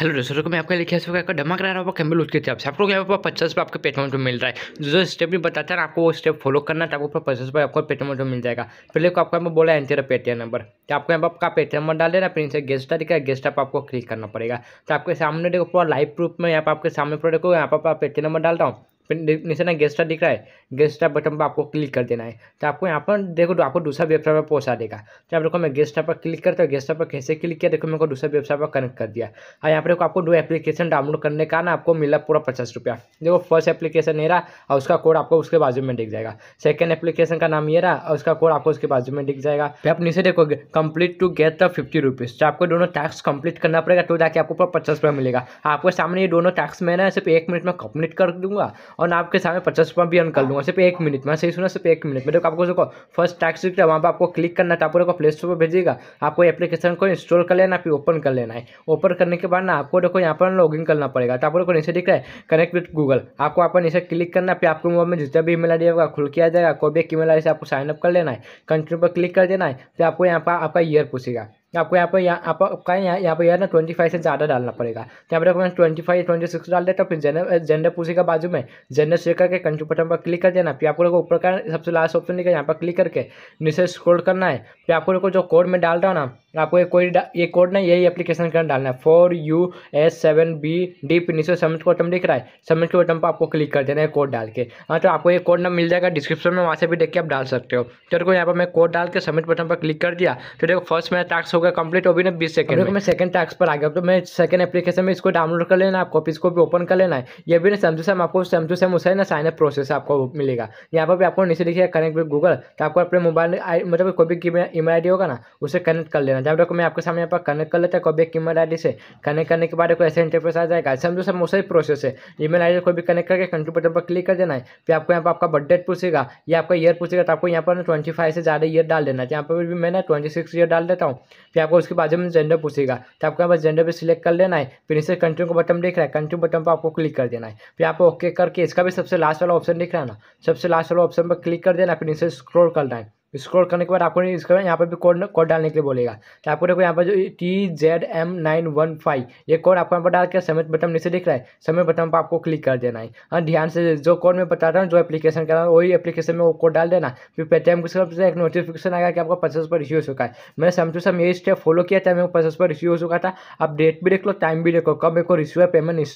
hello दोस्तों को तो मैं लिखा लिए क्या का धमाक रहा हूँ कैम्बल उसके हिसाब से आपको क्या पर पचास रुपये आपके पेटमेंट में मिल रहा है जो स्टेप भी बताता है आपको वो स्टेप फॉलो करना है आपको पचास रुपये आपको पेटमेंट में मिल जाएगा पहले को आपको यहाँ पर बोला है पेटीएम नंबर तो आपको यहाँ पर आपका पेटीएम नंबर डाल देना फिर इनसे गेस्ट दिखा गेस्ट आप आपको क्लिक करना पड़ेगा तो आपके सामने देखो पूरा लाइव प्रूफ में यहाँ पर आपके सामने पूरा देखो यहाँ पर पेटीएम नंबर डालता हूँ फिर नीचे ना गेस्ट दिख रहा है गेस्ट टैप बटन पर आपको क्लिक कर देना है तो आपको यहाँ पर देखो तो आपको दूसरा वेबसाइट पर पहुँचा देगा तो आप देखो मैं गेस्ट टैप पर क्लिक करता हूँ गेस्ट टैप पर कैसे क्लिक किया देखो मेरे को दूसरा वेबसाइट पर कनेक्ट कर दिया और यहाँ पर देखो आपको दो एप्लीकेशन डाउनलोड करने का ना आपको मिला पूरा पचास रुपया देखो फर्स्ट एप्लीकेशन ये रहा और उसका कोड आपको उसके बाजू में दिख जाएगा सेकेंड एप्लीकेशन का नाम ये रहा और उसका कोड आपको उसके बाजू में दिख जाएगा फिर आप नीचे देखोगे complete to get the fifty rupees तो आपको दोनों टास्क कंप्लीट करना पड़ेगा तो जाके आपको पूरा पचास रुपया मिलेगा आपके सामने ये दोनों टास्क मैं ना सिर्फ एक मिनट में कंप्लीट कर दूंगा और आपके सामने पचास रुपया भी अन कर लूँगा दूंगा सिर्फ एक मिनट वहाँ सही सुना सिर्फ एक मिनट में देखो आपको देखो फर्स्ट टैक्स दिख रहा है वहाँ पर आपको क्लिक करना है आप लोग प्ले स्टोर पर भेजिएगा आपको एप्लीकेशन को इंस्टॉल कर लेना फिर ओपन कर लेना है ओपन करने के बाद ना आपको देखो यहाँ पर लॉगिन करना पड़ेगा तो आपको नीचे दिख रहा है कनेक्ट विथ गूगल आपको आप नीचे क्लिक करना फिर आपको मोबाइल में जितना भी ईमेल आई होगा खुल किया जाएगा कोई भी एक ईमेल आई से आपको साइनअप कर लेना है कंटिन्यू पर क्लिक कर देना है फिर आपको यहाँ पर आपका ईयर पूछेगा आपको यहाँ पर यहाँ आप, आपका यहाँ यहाँ पर यार ना ट्वेंटी फाइव से ज़्यादा डालना पड़ेगा तो यहाँ पर ट्वेंटी फाइव ट्वेंटी सिक्स डाल देता तो फिर जेंडर जेंडर का बाजू में जेंडर से करके कंट्री बटन पर क्लिक कर देना फिर आपको लोगों ऊपर का सबसे लास्ट ऑप्शन लेकर यहाँ पर क्लिक करके नीचे स्क्रोल करना है फिर आपको लोगों को जो कोड में डाल रहा हूँ ना आपको एक कोई ये कोड ना यही एप्लीकेशन का डालना है four U S seven B D P नीचे सबमिट का बटन दिख रहा है सबमिट के बटन पर आपको क्लिक कर देना है कोड डाल के हाँ तो आपको ये कोड ना मिल जाएगा डिस्क्रिप्शन में वहाँ से भी देख के आप डाल सकते हो तो देखो यहाँ पर मैं कोड डाल के सबमिट बटन पर क्लिक कर दिया तो देखो फर्स्ट मेरा टास्क हो गया कंप्लीट हो भी ना बीस सेकंड देखो मैं सेकंड टास्क पर आ गया तो मैं सेकंड एप्लीकेशन में इसको डाउनलोड कर लेना आपको इसको भी ओपन कर लेना है ये भी ना सेम टू सेम आपको सेम टू सेम उसे ना साइन अप प्रोसेस आपको मिलेगा यहाँ पर भी आपको नीचे लिखिएगा कनेक्ट विद गूगल तो आपको अपने मोबाइल मतलब कोई भी ई आई डी होगा ना उसे कनेक्ट कर लेना करना जब देखो मैं आपके सामने यहाँ पर कनेक्ट कर लेता है कोई भी ईमेल आई से कनेक्ट करने के बाद कोई ऐसे इंटरफेस आ जाएगा समझो सब मोसा ही प्रोसेस है मेल आई को भी कनेक्ट करके कंट्री बटन पर क्लिक कर देना है फिर आपको यहाँ पर आपका डेट पूछेगा या आपका ईयर पूछेगा तो आपको यहाँ पर ट्वेंटी फाइव से ज़्यादा ईयर डाल देना है तो यहाँ पर भी ना ट्वेंटी सिक्स ईयर डाल देता हूँ फिर आपको उसके बाद में जेंडर पूछेगा तो आपको यहाँ पर जेंडर पर सिलेक्ट कर लेना है फिर इसे कंट्री को बटन दिख रहा है कंट्री बटन पर आपको क्लिक कर देना है फिर आप ओके करके इसका भी सबसे लास्ट वाला ऑप्शन दिख रहा है ना सबसे लास्ट वाला ऑप्शन पर क्लिक कर देना फिर इसे स्क्रोल करना है स्क्रॉल करने के बाद आपको इसके बाद यहाँ पर भी कोड कोड डालने के लिए बोलेगा तो आपको देखो यहाँ पर जो T Z M nine one five ये कोड आपको यहाँ पर डाल के समय बटन नीचे दिख रहा है समय बटन पर आपको क्लिक कर देना है और हाँ, ध्यान से जो कोड मैं बता रहा हूँ जो एप्लीकेशन कर रहा हूँ वही एप्लीकेशन में वो कोड डाल देना फिर पेटीएम की तरफ से एक नोटिफिकेशन आएगा कि आपका पचास पर इश्यू हो चुका है मैंने सम टू सम यही स्टेप फॉलो किया था मेरे को पचास पर रिसीव हो चुका था आप डेट भी देख लो टाइम भी देखो कब मेरे को रिश्यू है पेमेंट